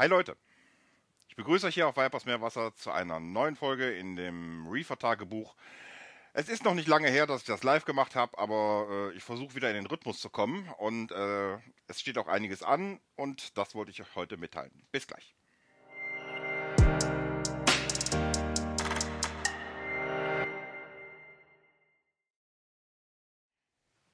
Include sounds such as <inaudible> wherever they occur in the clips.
Hi Leute, ich begrüße euch hier auf Vipers Meerwasser zu einer neuen Folge in dem Reefer-Tagebuch. Es ist noch nicht lange her, dass ich das live gemacht habe, aber äh, ich versuche wieder in den Rhythmus zu kommen und äh, es steht auch einiges an und das wollte ich euch heute mitteilen. Bis gleich.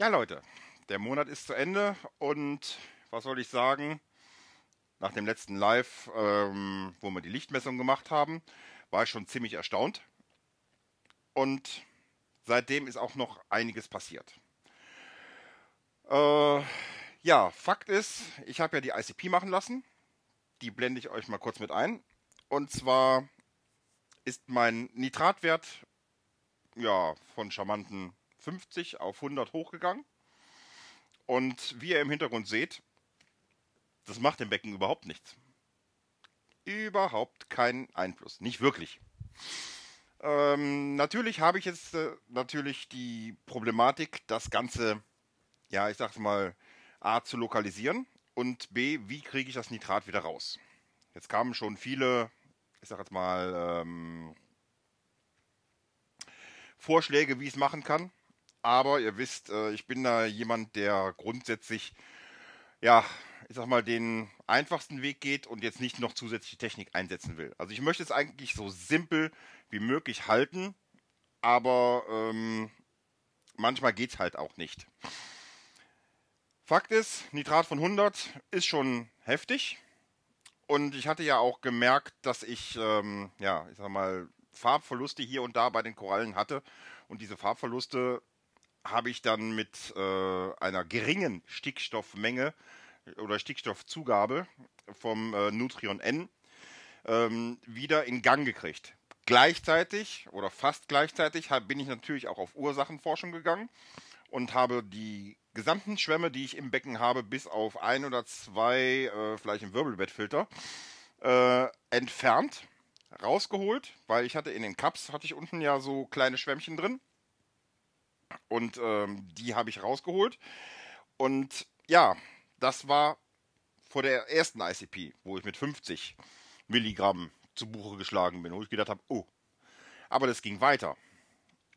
Ja Leute, der Monat ist zu Ende und was soll ich sagen? nach dem letzten Live, ähm, wo wir die Lichtmessung gemacht haben, war ich schon ziemlich erstaunt. Und seitdem ist auch noch einiges passiert. Äh, ja, Fakt ist, ich habe ja die ICP machen lassen. Die blende ich euch mal kurz mit ein. Und zwar ist mein Nitratwert ja, von charmanten 50 auf 100 hochgegangen. Und wie ihr im Hintergrund seht, das macht dem Becken überhaupt nichts. Überhaupt keinen Einfluss. Nicht wirklich. Ähm, natürlich habe ich jetzt äh, natürlich die Problematik, das Ganze, ja, ich sag's mal, A zu lokalisieren und B, wie kriege ich das Nitrat wieder raus? Jetzt kamen schon viele, ich sag jetzt mal, ähm, Vorschläge, wie ich es machen kann. Aber ihr wisst, äh, ich bin da jemand, der grundsätzlich, ja, ich sag mal, den einfachsten Weg geht und jetzt nicht noch zusätzliche Technik einsetzen will. Also ich möchte es eigentlich so simpel wie möglich halten, aber ähm, manchmal geht es halt auch nicht. Fakt ist, Nitrat von 100 ist schon heftig. Und ich hatte ja auch gemerkt, dass ich, ähm, ja, ich sag mal, Farbverluste hier und da bei den Korallen hatte. Und diese Farbverluste habe ich dann mit äh, einer geringen Stickstoffmenge oder Stickstoffzugabe vom äh, Nutrion N ähm, wieder in Gang gekriegt. Gleichzeitig oder fast gleichzeitig hab, bin ich natürlich auch auf Ursachenforschung gegangen und habe die gesamten Schwämme, die ich im Becken habe, bis auf ein oder zwei, äh, vielleicht im Wirbelbettfilter, äh, entfernt, rausgeholt, weil ich hatte in den Cups, hatte ich unten ja so kleine Schwämmchen drin. Und ähm, die habe ich rausgeholt. Und ja, das war vor der ersten ICP, wo ich mit 50 Milligramm zu Buche geschlagen bin, wo ich gedacht habe, oh. Aber das ging weiter.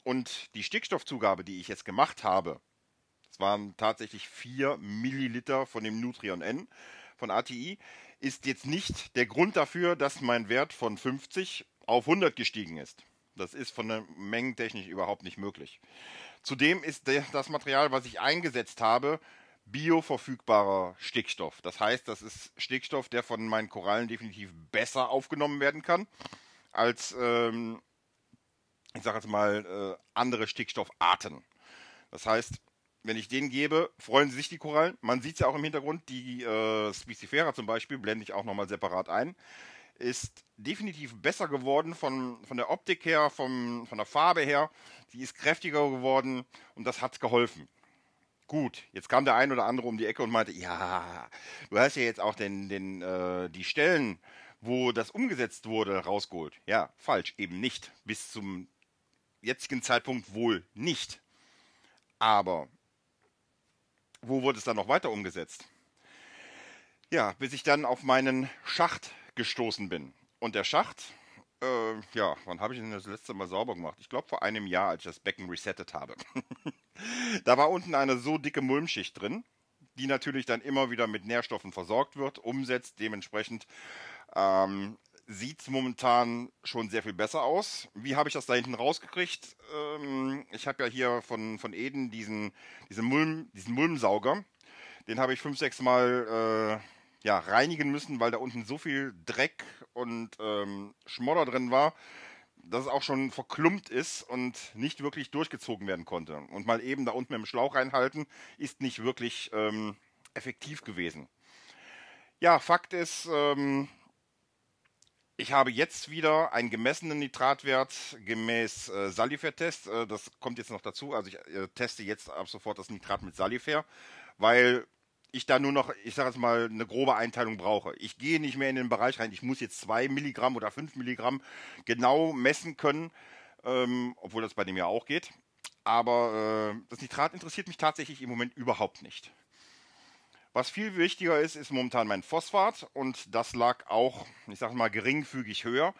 Und die Stickstoffzugabe, die ich jetzt gemacht habe, das waren tatsächlich 4 Milliliter von dem Nutrion N von ATI, ist jetzt nicht der Grund dafür, dass mein Wert von 50 auf 100 gestiegen ist. Das ist von der Mengentechnik überhaupt nicht möglich. Zudem ist das Material, was ich eingesetzt habe, bioverfügbarer Stickstoff. Das heißt, das ist Stickstoff, der von meinen Korallen definitiv besser aufgenommen werden kann als, ähm, ich sage jetzt mal, äh, andere Stickstoffarten. Das heißt, wenn ich den gebe, freuen sich die Korallen. Man sieht es ja auch im Hintergrund, die äh, Spicifera zum Beispiel, blende ich auch nochmal separat ein, ist definitiv besser geworden von, von der Optik her, vom, von der Farbe her. Die ist kräftiger geworden und das hat geholfen. Gut, jetzt kam der ein oder andere um die Ecke und meinte, ja, du hast ja jetzt auch den, den, äh, die Stellen, wo das umgesetzt wurde, rausgeholt. Ja, falsch, eben nicht. Bis zum jetzigen Zeitpunkt wohl nicht. Aber wo wurde es dann noch weiter umgesetzt? Ja, bis ich dann auf meinen Schacht gestoßen bin. Und der Schacht, äh, ja, wann habe ich denn das letzte Mal sauber gemacht? Ich glaube vor einem Jahr, als ich das Becken resettet habe. <laughs> da war unten eine so dicke Mulmschicht drin, die natürlich dann immer wieder mit Nährstoffen versorgt wird, umsetzt. Dementsprechend ähm, sieht es momentan schon sehr viel besser aus. Wie habe ich das da hinten rausgekriegt? Ähm, ich habe ja hier von, von Eden diesen, diesen, Mulm, diesen Mulmsauger. Den habe ich fünf, sechs Mal äh, ja, reinigen müssen, weil da unten so viel Dreck und ähm, Schmodder drin war, dass es auch schon verklumpt ist und nicht wirklich durchgezogen werden konnte. Und mal eben da unten mit dem Schlauch reinhalten, ist nicht wirklich ähm, effektiv gewesen. Ja, Fakt ist, ähm, ich habe jetzt wieder einen gemessenen Nitratwert gemäß äh, Salifair-Test. Äh, das kommt jetzt noch dazu. Also ich äh, teste jetzt ab sofort das Nitrat mit Salifair, weil ich da nur noch, ich sage jetzt mal, eine grobe Einteilung brauche. Ich gehe nicht mehr in den Bereich rein. Ich muss jetzt zwei Milligramm oder fünf Milligramm genau messen können, ähm, obwohl das bei dem ja auch geht. Aber äh, das Nitrat interessiert mich tatsächlich im Moment überhaupt nicht. Was viel wichtiger ist, ist momentan mein Phosphat und das lag auch, ich sage mal, geringfügig höher.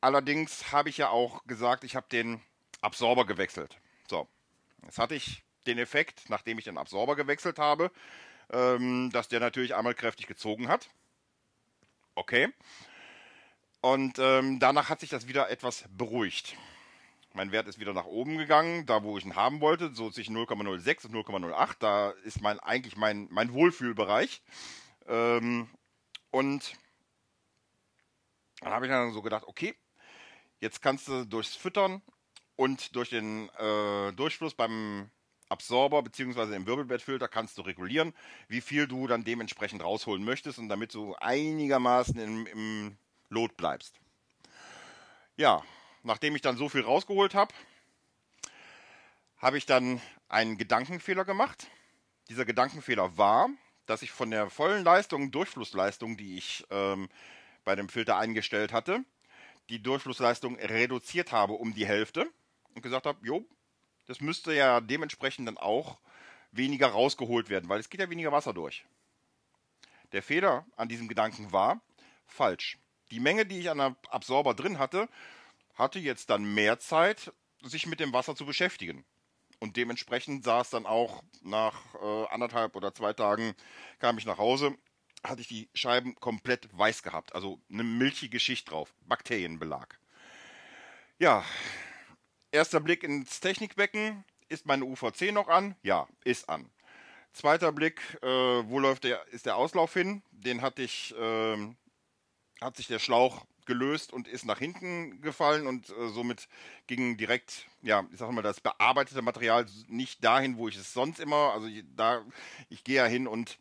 Allerdings habe ich ja auch gesagt, ich habe den Absorber gewechselt. So, jetzt hatte ich den Effekt, nachdem ich den Absorber gewechselt habe, ähm, dass der natürlich einmal kräftig gezogen hat. Okay. Und ähm, danach hat sich das wieder etwas beruhigt. Mein Wert ist wieder nach oben gegangen, da wo ich ihn haben wollte, so zwischen 0,06 und 0,08. Da ist mein, eigentlich mein, mein Wohlfühlbereich. Ähm, und dann habe ich dann so gedacht, okay, jetzt kannst du durchs Füttern und durch den äh, Durchfluss beim Absorber beziehungsweise im Wirbelbettfilter kannst du regulieren, wie viel du dann dementsprechend rausholen möchtest und damit du einigermaßen im, im Lot bleibst. Ja, nachdem ich dann so viel rausgeholt habe, habe ich dann einen Gedankenfehler gemacht. Dieser Gedankenfehler war, dass ich von der vollen Leistung, Durchflussleistung, die ich ähm, bei dem Filter eingestellt hatte, die Durchflussleistung reduziert habe um die Hälfte und gesagt habe, jo, das müsste ja dementsprechend dann auch weniger rausgeholt werden, weil es geht ja weniger Wasser durch. Der Fehler an diesem Gedanken war falsch. Die Menge, die ich an einem Absorber drin hatte, hatte jetzt dann mehr Zeit, sich mit dem Wasser zu beschäftigen. Und dementsprechend sah es dann auch nach äh, anderthalb oder zwei Tagen, kam ich nach Hause, hatte ich die Scheiben komplett weiß gehabt. Also eine milchige Schicht drauf, Bakterienbelag. Ja, Erster Blick ins Technikbecken. Ist meine UVC noch an? Ja, ist an. Zweiter Blick, äh, wo läuft der, ist der Auslauf hin? Den hatte ich, äh, hat sich der Schlauch gelöst und ist nach hinten gefallen und äh, somit ging direkt, ja, ich sag mal, das bearbeitete Material nicht dahin, wo ich es sonst immer, also ich, da, ich gehe ja hin und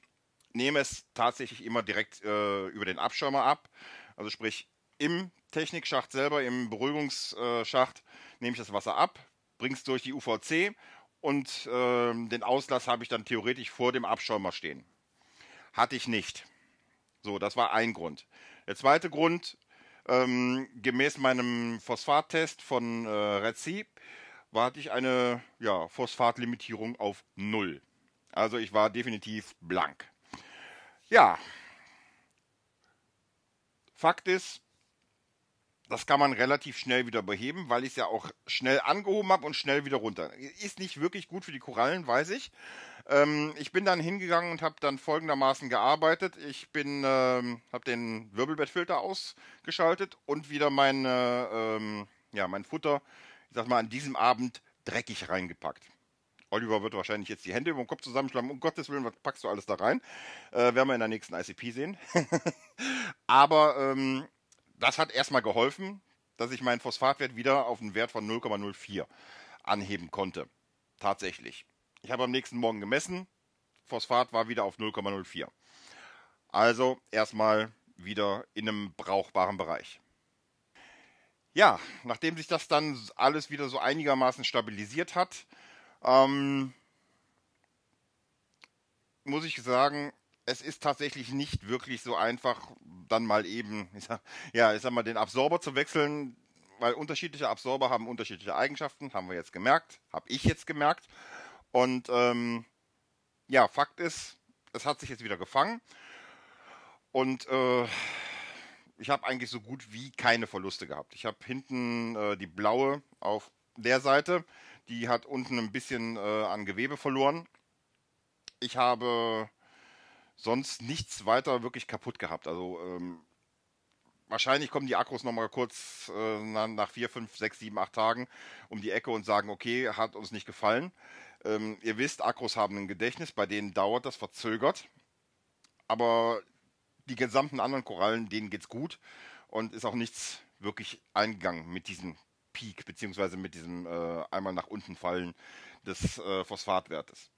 nehme es tatsächlich immer direkt äh, über den Abschirmer ab. Also sprich, im Technikschacht selber, im Beruhigungsschacht, nehme ich das Wasser ab, bringe es durch die UVC und äh, den Auslass habe ich dann theoretisch vor dem Abschäumer stehen. Hatte ich nicht. So, das war ein Grund. Der zweite Grund, ähm, gemäß meinem Phosphattest von äh, Red war, hatte ich eine ja, Phosphatlimitierung auf null. Also ich war definitiv blank. Ja, Fakt ist, das kann man relativ schnell wieder beheben, weil ich es ja auch schnell angehoben habe und schnell wieder runter. Ist nicht wirklich gut für die Korallen, weiß ich. Ähm, ich bin dann hingegangen und habe dann folgendermaßen gearbeitet. Ich bin, ähm, habe den Wirbelbettfilter ausgeschaltet und wieder meine, ähm, ja, mein Futter, ich sag mal, an diesem Abend dreckig reingepackt. Oliver wird wahrscheinlich jetzt die Hände über den Kopf zusammenschlagen. Um Gottes Willen, was packst du alles da rein? Äh, werden wir in der nächsten ICP sehen. <laughs> Aber ähm, das hat erstmal geholfen, dass ich meinen Phosphatwert wieder auf einen Wert von 0,04 anheben konnte. Tatsächlich. Ich habe am nächsten Morgen gemessen, Phosphat war wieder auf 0,04. Also erstmal wieder in einem brauchbaren Bereich. Ja, nachdem sich das dann alles wieder so einigermaßen stabilisiert hat, ähm, muss ich sagen, es ist tatsächlich nicht wirklich so einfach, dann mal eben, <laughs> ich sag, ja, ich sag mal, den Absorber zu wechseln, weil unterschiedliche Absorber haben unterschiedliche Eigenschaften, haben wir jetzt gemerkt, habe ich jetzt gemerkt. Und ähm, ja, Fakt ist, es hat sich jetzt wieder gefangen. Und äh, ich habe eigentlich so gut wie keine Verluste gehabt. Ich habe hinten äh, die blaue auf der Seite, die hat unten ein bisschen äh, an Gewebe verloren. Ich habe sonst nichts weiter wirklich kaputt gehabt. Also ähm, wahrscheinlich kommen die Akkus nochmal kurz äh, nach 4, 5, 6, 7, 8 Tagen um die Ecke und sagen, okay, hat uns nicht gefallen. Ähm, ihr wisst, Akkus haben ein Gedächtnis, bei denen dauert das verzögert. Aber die gesamten anderen Korallen, denen geht's gut und ist auch nichts wirklich eingegangen mit diesem Peak, beziehungsweise mit diesem äh, einmal nach unten fallen des äh, Phosphatwertes.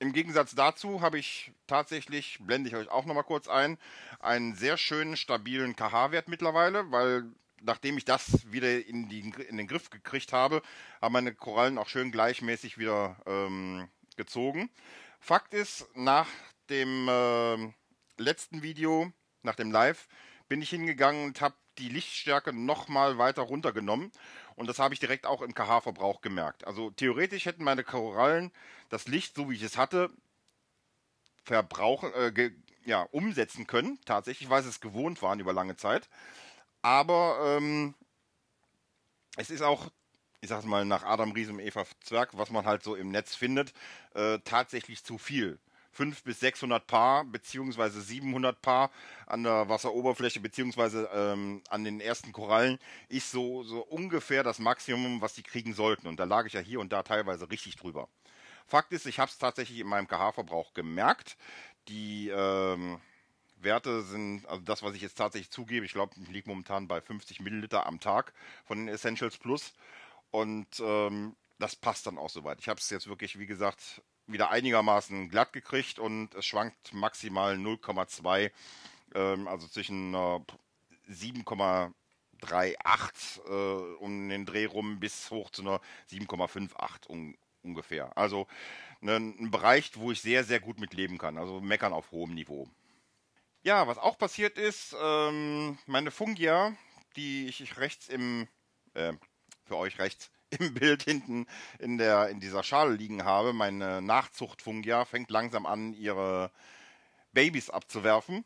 Im Gegensatz dazu habe ich tatsächlich, blende ich euch auch nochmal kurz ein, einen sehr schönen, stabilen KH-Wert mittlerweile, weil nachdem ich das wieder in, die, in, den Griff gekriegt habe, haben meine Korallen auch schön gleichmäßig wieder ähm, gezogen. Fakt ist, nach dem äh, letzten Video, nach dem Live, bin ich hingegangen und habe die Lichtstärke nochmal weiter runtergenommen. Und das habe ich direkt auch im KH-Verbrauch gemerkt. Also theoretisch hätten meine Korallen das Licht, so wie ich es hatte, verbrauchen, äh, ja, umsetzen können. Tatsächlich, weil sie es gewohnt waren über lange Zeit. Aber ähm, es ist auch, ich sage es mal, nach Adam Riese und Eva Zwerg, was man halt so im Netz findet, äh, tatsächlich zu viel. 5 bis 600 Paar beziehungsweise 700 Paar an der Wasseroberfläche beziehungsweise ähm, an den ersten Korallen ist so, so ungefähr das Maximum, was die kriegen sollten. Und da lag ich ja hier und da teilweise richtig drüber. Fakt ist, ich habe es tatsächlich in meinem KH-Verbrauch gemerkt. Die ähm, Werte sind, also das, was ich jetzt tatsächlich zugebe, ich glaube, ich liege momentan bei 50 Milliliter am Tag von den Essentials Plus. Und ähm, das passt dann auch soweit. Ich habe es jetzt wirklich, wie gesagt, wieder einigermaßen glatt gekriegt und es schwankt maximal 0,2, ähm, also zwischen äh, 7,38 äh, um den Dreh rum bis hoch zu einer 7,58 un ungefähr. Also ne, ein Bereich, wo ich sehr, sehr gut mit leben kann. Also meckern auf hohem Niveau. Ja, was auch passiert ist, ähm, meine Fungia, die ich rechts im, äh, für euch rechts im Bild hinten in, der, in dieser Schale liegen habe. Meine Nachzuchtfungia fängt langsam an, ihre Babys abzuwerfen.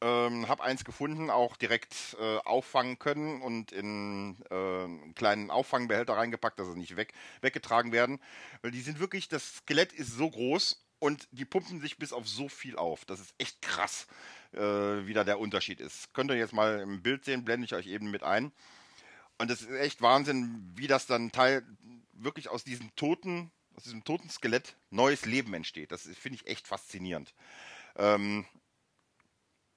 Ähm, habe eins gefunden, auch direkt äh, auffangen können und in äh, einen kleinen Auffangbehälter reingepackt, dass sie nicht weg, weggetragen werden. Weil die sind wirklich, das Skelett ist so groß und die pumpen sich bis auf so viel auf. Das ist echt krass, äh, wie da der Unterschied ist. Könnt ihr jetzt mal im Bild sehen, blende ich euch eben mit ein. Und es ist echt Wahnsinn, wie das dann Teil wirklich aus diesem toten, aus diesem toten Skelett neues Leben entsteht. Das finde ich echt faszinierend. Ähm,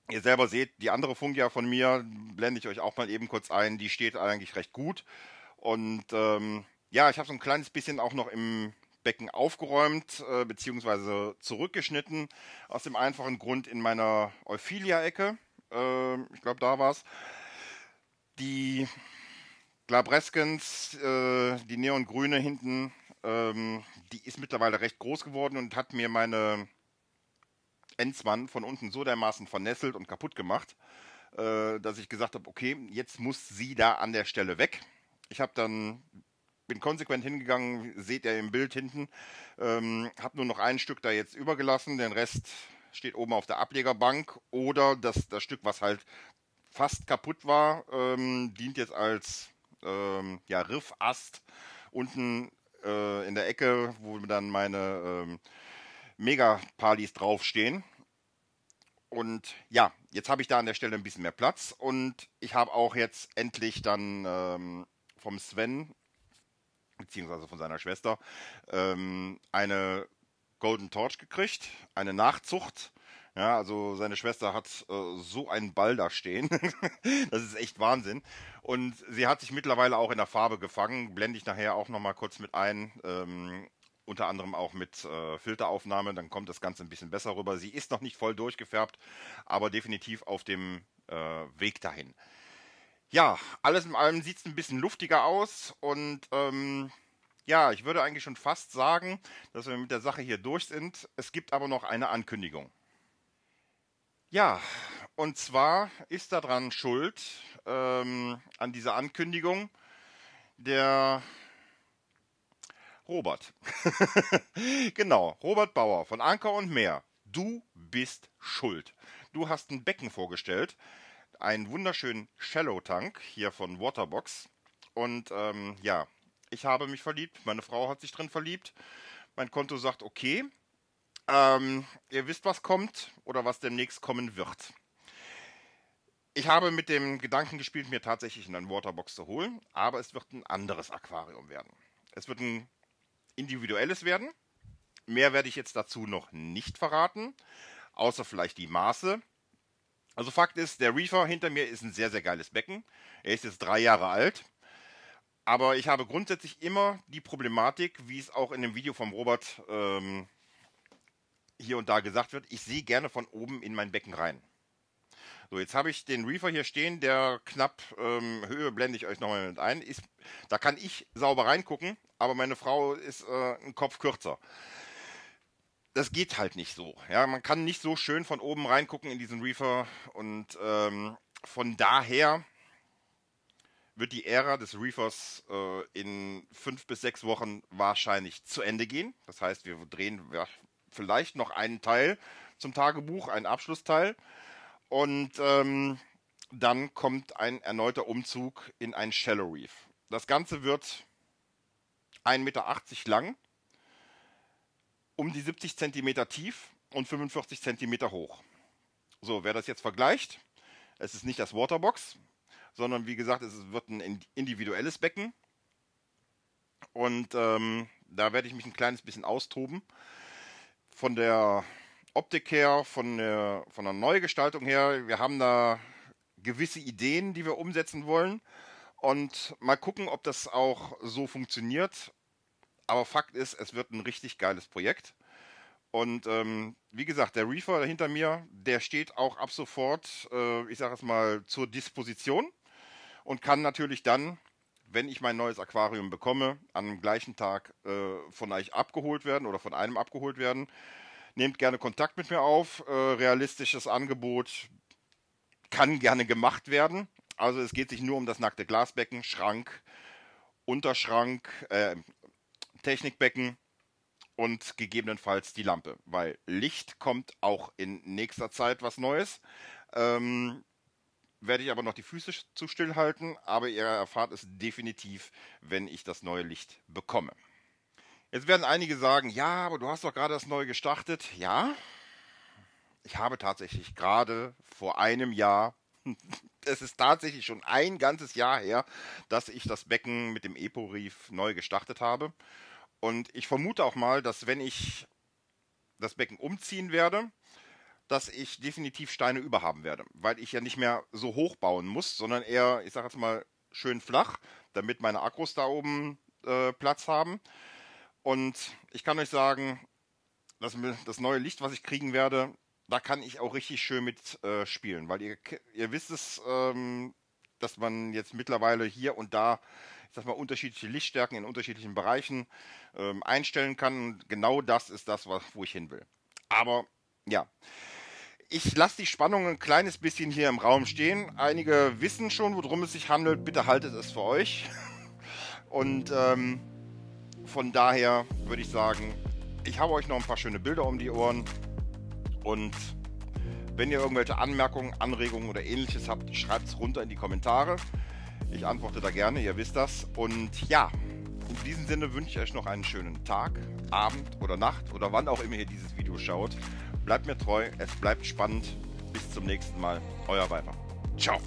ihr selber seht, die andere Fungia von mir, blende ich euch auch mal eben kurz ein, die steht eigentlich recht gut. Und ähm, ja, ich habe so ein kleines bisschen auch noch im Becken aufgeräumt, äh, beziehungsweise zurückgeschnitten, aus dem einfachen Grund in meiner Euphilia-Ecke. Äh, ich glaube, da war es. Die Glabreskens, äh, die neongrüne hinten, ähm, die ist mittlerweile recht groß geworden und hat mir meine Enzmann von unten so dermaßen vernesselt und kaputt gemacht, äh, dass ich gesagt habe, okay, jetzt muss sie da an der Stelle weg. Ich habe dann bin konsequent hingegangen, seht ihr im Bild hinten, ähm, habe nur noch ein Stück da jetzt übergelassen, den Rest steht oben auf der Ablegerbank oder das, das Stück, was halt fast kaputt war, ähm, dient jetzt als ähm, ja, Riffast unten äh, in der Ecke, wo dann meine ähm, Mega-Palis draufstehen. Und ja, jetzt habe ich da an der Stelle ein bisschen mehr Platz und ich habe auch jetzt endlich dann ähm, vom Sven, beziehungsweise von seiner Schwester, ähm, eine Golden Torch gekriegt, eine Nachzucht ja, also seine Schwester hat äh, so einen Ball da stehen. <laughs> das ist echt Wahnsinn. Und sie hat sich mittlerweile auch in der Farbe gefangen. Blende ich nachher auch nochmal kurz mit ein. Ähm, unter anderem auch mit äh, Filteraufnahme, dann kommt das Ganze ein bisschen besser rüber. Sie ist noch nicht voll durchgefärbt, aber definitiv auf dem äh, Weg dahin. Ja, alles in allem sieht es ein bisschen luftiger aus und ähm, ja, ich würde eigentlich schon fast sagen, dass wir mit der Sache hier durch sind. Es gibt aber noch eine Ankündigung. Ja, und zwar ist daran schuld, ähm, an dieser Ankündigung, der Robert. <laughs> genau, Robert Bauer von Anker und Meer. Du bist schuld. Du hast ein Becken vorgestellt, einen wunderschönen Shallow Tank hier von Waterbox. Und ähm, ja, ich habe mich verliebt, meine Frau hat sich drin verliebt. Mein Konto sagt okay, ähm, ihr wisst, was kommt oder was demnächst kommen wird. Ich habe mit dem Gedanken gespielt, mir tatsächlich einen Waterbox zu holen, aber es wird ein anderes Aquarium werden. Es wird ein individuelles werden. Mehr werde ich jetzt dazu noch nicht verraten, außer vielleicht die Maße. Also Fakt ist, der Reefer hinter mir ist ein sehr, sehr geiles Becken. Er ist jetzt drei Jahre alt. Aber ich habe grundsätzlich immer die Problematik, wie es auch in dem Video vom Robert ähm, hier und da gesagt wird, ich sehe gerne von oben in mein Becken rein. So, jetzt habe ich den Reefer hier stehen, der knapp ähm, Höhe blende ich euch nochmal mit ein. Ist, da kann ich sauber reingucken, aber meine Frau ist äh, ein Kopf kürzer. Das geht halt nicht so. Ja, man kann nicht so schön von oben reingucken in diesen Reefer und ähm, von daher wird die Ära des Reefers äh, in fünf bis sechs Wochen wahrscheinlich zu Ende gehen. Das heißt, wir drehen vielleicht noch einen Teil zum Tagebuch, einen Abschlussteil. Und ähm, dann kommt ein erneuter Umzug in ein Shallow Reef. Das Ganze wird 1,80 Meter lang, um die 70 Zentimeter tief und 45 Zentimeter hoch. So, wer das jetzt vergleicht, es ist nicht das Waterbox, sondern wie gesagt, es wird ein individuelles Becken. Und ähm, da werde ich mich ein kleines bisschen austoben von der Optik her, von der, von der Neugestaltung her, wir haben da gewisse Ideen, die wir umsetzen wollen. Und mal gucken, ob das auch so funktioniert. Aber Fakt ist, es wird ein richtig geiles Projekt. Und ähm, wie gesagt, der Reefer hinter mir, der steht auch ab sofort, äh, ich sage es mal, zur Disposition und kann natürlich dann wenn ich mein neues Aquarium bekomme, am gleichen Tag äh, von euch abgeholt werden oder von einem abgeholt werden. Nehmt gerne Kontakt mit mir auf. Äh, realistisches Angebot kann gerne gemacht werden. Also es geht sich nur um das nackte Glasbecken, Schrank, Unterschrank, äh, Technikbecken und gegebenenfalls die Lampe, weil Licht kommt auch in nächster Zeit was Neues. Ähm, werde ich aber noch die Füße zu still halten, aber ihr erfahrt es definitiv, wenn ich das neue Licht bekomme. Jetzt werden einige sagen, ja, aber du hast doch gerade das neue gestartet. Ja, ich habe tatsächlich gerade vor einem Jahr, <laughs> es ist tatsächlich schon ein ganzes Jahr her, dass ich das Becken mit dem Epo-Reef neu gestartet habe. Und ich vermute auch mal, dass wenn ich das Becken umziehen werde, dass ich definitiv Steine überhaben werde, weil ich ja nicht mehr so hoch bauen muss, sondern eher, ich sage jetzt mal, schön flach, damit meine Akkus da oben äh, Platz haben. Und ich kann euch sagen, dass das neue Licht, was ich kriegen werde, da kann ich auch richtig schön mit äh, spielen, weil ihr, ihr wisst es, ähm, dass man jetzt mittlerweile hier und da, ich sag mal, unterschiedliche Lichtstärken in unterschiedlichen Bereichen ähm, einstellen kann. genau das ist das, was, wo ich hin will. Aber ja. Ich lasse die Spannung ein kleines bisschen hier im Raum stehen. Einige wissen schon, worum es sich handelt. Bitte haltet es für euch. <laughs> Und ähm, von daher würde ich sagen, ich habe euch noch ein paar schöne Bilder um die Ohren. Und wenn ihr irgendwelche Anmerkungen, Anregungen oder ähnliches habt, schreibt es runter in die Kommentare. Ich antworte da gerne, ihr wisst das. Und ja, in diesem Sinne wünsche ich euch noch einen schönen Tag, Abend oder Nacht oder wann auch immer ihr dieses Video schaut. Bleibt mir treu, es bleibt spannend. Bis zum nächsten Mal, euer Weiber. Ciao.